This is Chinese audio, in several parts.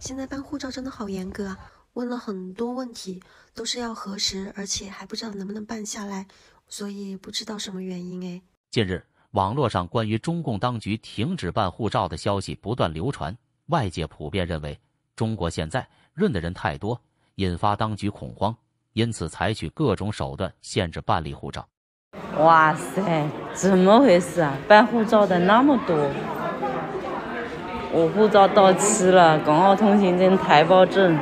现在办护照真的好严格啊，问了很多问题，都是要核实，而且还不知道能不能办下来，所以不知道什么原因哎。近日，网络上关于中共当局停止办护照的消息不断流传，外界普遍认为中国现在润的人太多，引发当局恐慌，因此采取各种手段限制办理护照。哇塞，怎么回事啊？办护照的那么多？我护照到期了，港澳通行证、台胞证。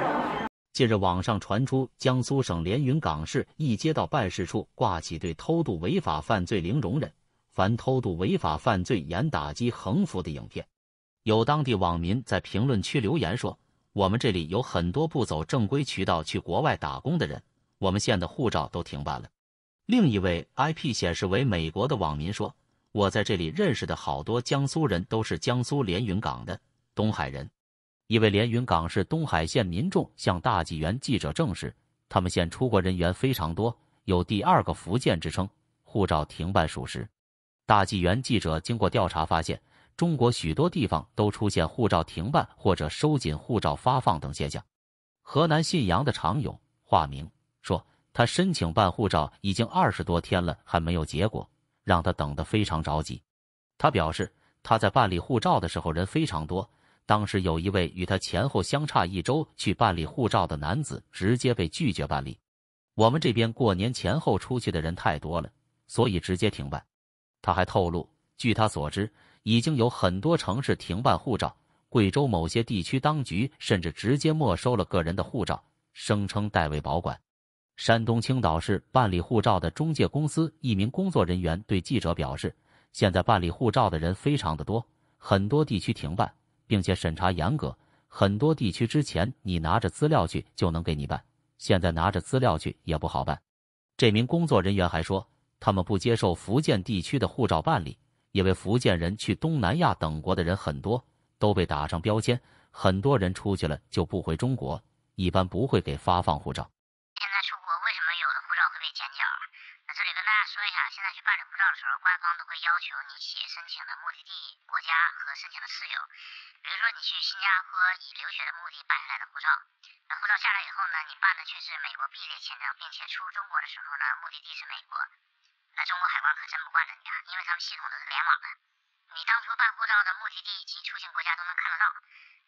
近日，网上传出江苏省连云港市一街道办事处挂起“对偷渡违法犯罪零容忍，凡偷渡违法犯罪严打击”横幅的影片。有当地网民在评论区留言说：“我们这里有很多不走正规渠道去国外打工的人，我们县的护照都停办了。”另一位 IP 显示为美国的网民说。我在这里认识的好多江苏人都是江苏连云港的东海人，一位连云港市东海县民众向大纪元记者证实，他们县出国人员非常多，有“第二个福建”之称。护照停办属实。大纪元记者经过调查发现，中国许多地方都出现护照停办或者收紧护照发放等现象。河南信阳的常勇（化名）说，他申请办护照已经二十多天了，还没有结果。让他等得非常着急。他表示，他在办理护照的时候人非常多，当时有一位与他前后相差一周去办理护照的男子直接被拒绝办理。我们这边过年前后出去的人太多了，所以直接停办。他还透露，据他所知，已经有很多城市停办护照，贵州某些地区当局甚至直接没收了个人的护照，声称代为保管。山东青岛市办理护照的中介公司一名工作人员对记者表示：“现在办理护照的人非常的多，很多地区停办，并且审查严格。很多地区之前你拿着资料去就能给你办，现在拿着资料去也不好办。”这名工作人员还说：“他们不接受福建地区的护照办理，因为福建人去东南亚等国的人很多，都被打上标签，很多人出去了就不回中国，一般不会给发放护照。”并且出中国的时候呢，目的地是美国，那中国海关可真不惯着你啊，因为他们系统都是联网的，你当初办护照的目的地及出境国家都能看得到，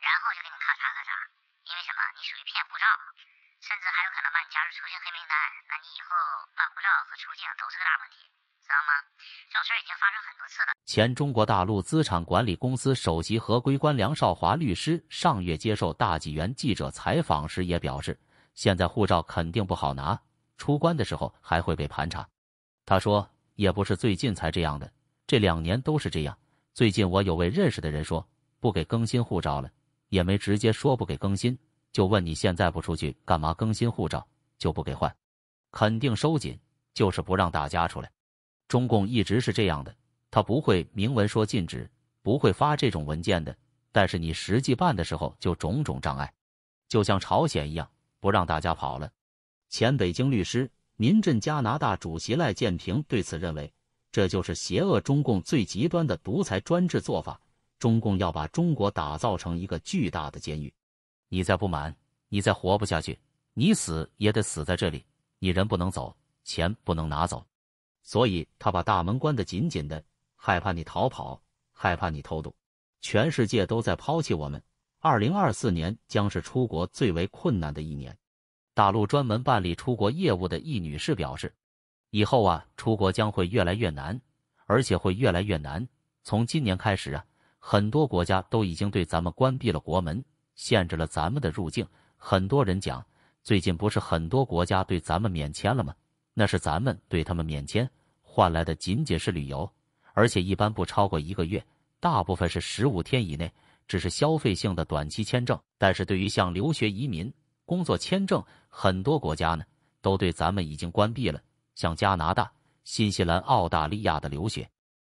然后就给你咔嚓咔嚓。因为什么？你属于骗护照，甚至还有可能把你加入出境黑名单。那你以后办护照和出境都是个大问题，知道吗？这种事儿已经发生很多次了。前中国大陆资产管理公司首席合规官梁少华律师上月接受大纪元记者采访时也表示，现在护照肯定不好拿。出关的时候还会被盘查，他说也不是最近才这样的，这两年都是这样。最近我有位认识的人说不给更新护照了，也没直接说不给更新，就问你现在不出去干嘛？更新护照就不给换，肯定收紧，就是不让大家出来。中共一直是这样的，他不会明文说禁止，不会发这种文件的，但是你实际办的时候就种种障碍，就像朝鲜一样，不让大家跑了。前北京律师、民阵加拿大主席赖建平对此认为，这就是邪恶中共最极端的独裁专制做法。中共要把中国打造成一个巨大的监狱，你再不满，你再活不下去，你死也得死在这里，你人不能走，钱不能拿走。所以他把大门关得紧紧的，害怕你逃跑，害怕你偷渡。全世界都在抛弃我们，二零二四年将是出国最为困难的一年。大陆专门办理出国业务的易女士表示：“以后啊，出国将会越来越难，而且会越来越难。从今年开始啊，很多国家都已经对咱们关闭了国门，限制了咱们的入境。很多人讲，最近不是很多国家对咱们免签了吗？那是咱们对他们免签，换来的仅仅是旅游，而且一般不超过一个月，大部分是十五天以内，只是消费性的短期签证。但是对于像留学移民。”工作签证，很多国家呢都对咱们已经关闭了，像加拿大、新西兰、澳大利亚的留学，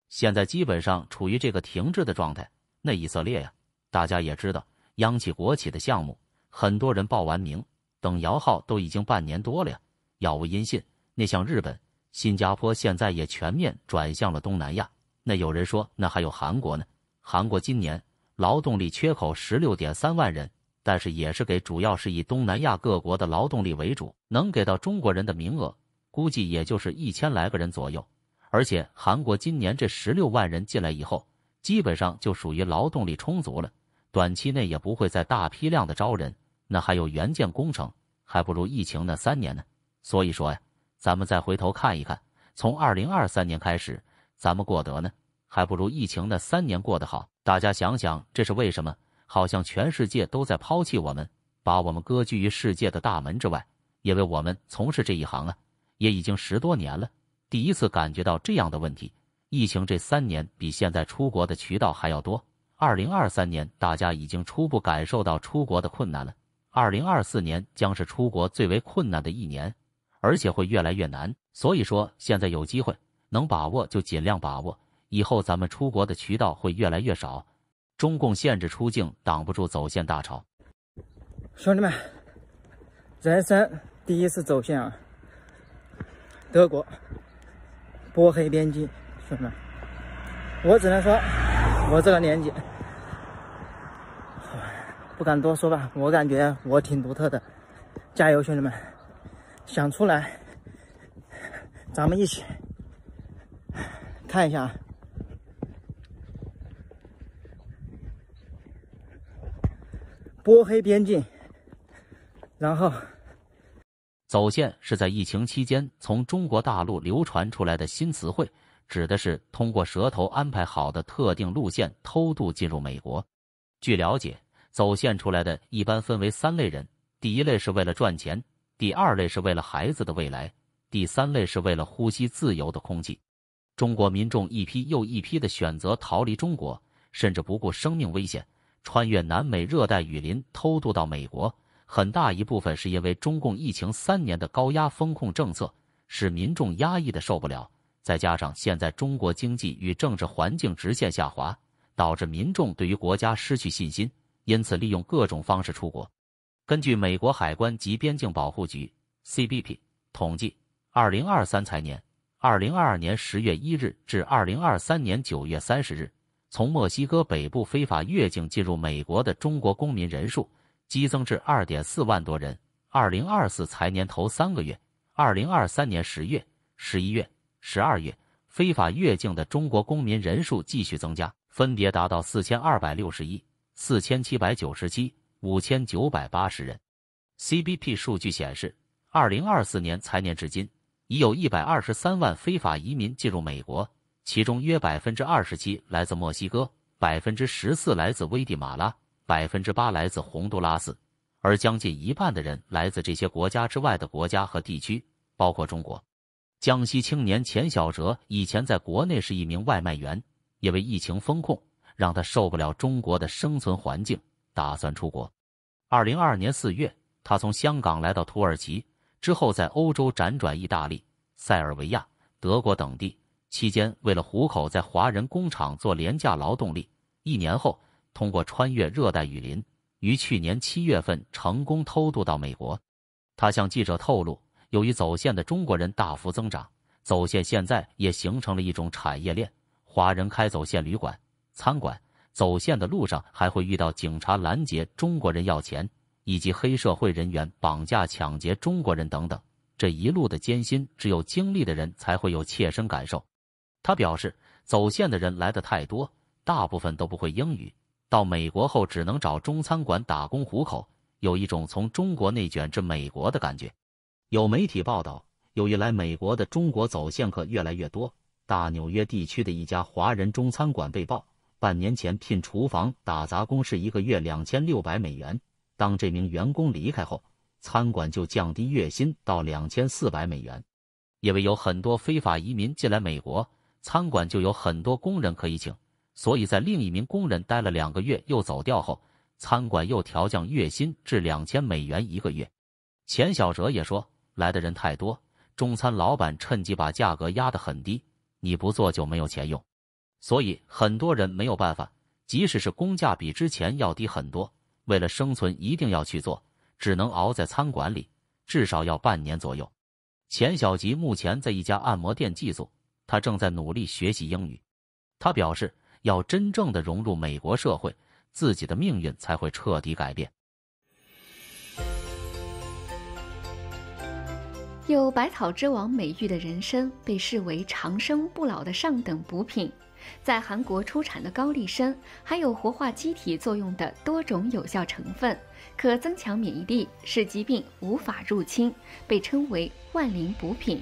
现在基本上处于这个停滞的状态。那以色列呀，大家也知道，央企国企的项目，很多人报完名等摇号都已经半年多了呀，杳无音信。那像日本、新加坡，现在也全面转向了东南亚。那有人说，那还有韩国呢？韩国今年劳动力缺口十六点三万人。但是也是给，主要是以东南亚各国的劳动力为主，能给到中国人的名额，估计也就是一千来个人左右。而且韩国今年这十六万人进来以后，基本上就属于劳动力充足了，短期内也不会再大批量的招人。那还有援建工程，还不如疫情那三年呢。所以说呀，咱们再回头看一看，从二零二三年开始，咱们过得呢，还不如疫情那三年过得好。大家想想，这是为什么？好像全世界都在抛弃我们，把我们割据于世界的大门之外。因为我们从事这一行啊，也已经十多年了，第一次感觉到这样的问题。疫情这三年比现在出国的渠道还要多。二零二三年大家已经初步感受到出国的困难了。二零二四年将是出国最为困难的一年，而且会越来越难。所以说，现在有机会能把握就尽量把握。以后咱们出国的渠道会越来越少。中共限制出境，挡不住走线大潮。兄弟们，人生第一次走线啊！德国波黑边境，兄弟们，我只能说，我这个年纪不敢多说吧。我感觉我挺独特的，加油，兄弟们！想出来，咱们一起看一下啊！波黑边境，然后走线是在疫情期间从中国大陆流传出来的新词汇，指的是通过舌头安排好的特定路线偷渡进入美国。据了解，走线出来的一般分为三类人：第一类是为了赚钱，第二类是为了孩子的未来，第三类是为了呼吸自由的空气。中国民众一批又一批的选择逃离中国，甚至不顾生命危险。穿越南美热带雨林偷渡到美国，很大一部分是因为中共疫情三年的高压风控政策使民众压抑的受不了，再加上现在中国经济与政治环境直线下滑，导致民众对于国家失去信心，因此利用各种方式出国。根据美国海关及边境保护局 （CBP） 统计，二零二三财年（二零二二年十月一日至二零二三年九月三十日）。从墨西哥北部非法越境进入美国的中国公民人数激增至二点四万多人。二零二四财年头三个月，二零二三年十月、十一月、十二月，非法越境的中国公民人数继续增加，分别达到四千二百六十一、四千七百九十七、五千九百八十人。CBP 数据显示，二零二四年财年至今，已有一百二十三万非法移民进入美国。其中约百分之二十七来自墨西哥，百分之十四来自危地马拉，百分之八来自洪都拉斯，而将近一半的人来自这些国家之外的国家和地区，包括中国。江西青年钱小哲以前在国内是一名外卖员，因为疫情风控，让他受不了中国的生存环境，打算出国。二零二二年四月，他从香港来到土耳其，之后在欧洲辗转意大利、塞尔维亚、德国等地。期间，为了糊口，在华人工厂做廉价劳动力。一年后，通过穿越热带雨林，于去年七月份成功偷渡到美国。他向记者透露，由于走线的中国人大幅增长，走线现在也形成了一种产业链。华人开走线旅馆、餐馆，走线的路上还会遇到警察拦截中国人要钱，以及黑社会人员绑架、抢劫中国人等等。这一路的艰辛，只有经历的人才会有切身感受。他表示，走线的人来的太多，大部分都不会英语，到美国后只能找中餐馆打工糊口，有一种从中国内卷至美国的感觉。有媒体报道，由于来美国的中国走线客越来越多，大纽约地区的一家华人中餐馆被曝半年前聘厨房打杂工是一个月两千六百美元，当这名员工离开后，餐馆就降低月薪到两千四百美元，因为有很多非法移民进来美国。餐馆就有很多工人可以请，所以在另一名工人待了两个月又走掉后，餐馆又调降月薪至两千美元一个月。钱小哲也说，来的人太多，中餐老板趁机把价格压得很低，你不做就没有钱用，所以很多人没有办法，即使是工价比之前要低很多，为了生存一定要去做，只能熬在餐馆里，至少要半年左右。钱小吉目前在一家按摩店寄宿。他正在努力学习英语。他表示，要真正的融入美国社会，自己的命运才会彻底改变。有“百草之王”美誉的人参，被视为长生不老的上等补品。在韩国出产的高丽参，含有活化机体作用的多种有效成分，可增强免疫力，使疾病无法入侵，被称为“万灵补品”。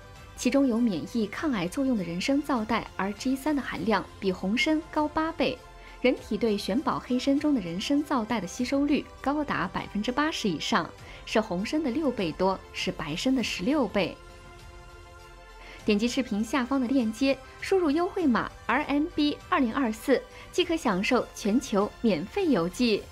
其中有免疫抗癌作用的人参皂苷，而 G 三的含量比红参高八倍。人体对玄宝黑参中的人参皂苷的吸收率高达百分之八十以上，是红参的六倍多，是白参的十六倍。点击视频下方的链接，输入优惠码 RMB 二零二四，即可享受全球免费邮寄。